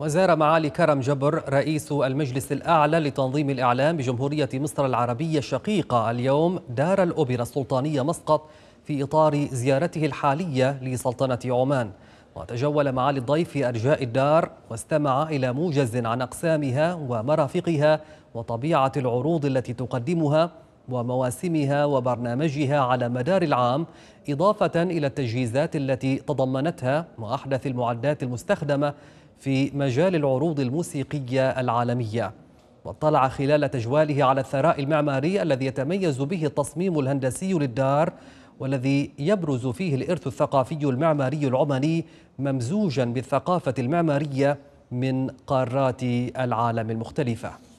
وزار معالي كرم جبر رئيس المجلس الأعلى لتنظيم الإعلام بجمهورية مصر العربية الشقيقة اليوم دار الأوبرا السلطانية مسقط في إطار زيارته الحالية لسلطنة عمان وتجول معالي الضيف في أرجاء الدار واستمع إلى موجز عن أقسامها ومرافقها وطبيعة العروض التي تقدمها ومواسمها وبرنامجها على مدار العام إضافة إلى التجهيزات التي تضمنتها وأحدث المعدات المستخدمة في مجال العروض الموسيقية العالمية واطلع خلال تجواله على الثراء المعماري الذي يتميز به التصميم الهندسي للدار والذي يبرز فيه الإرث الثقافي المعماري العماني ممزوجا بالثقافة المعمارية من قارات العالم المختلفة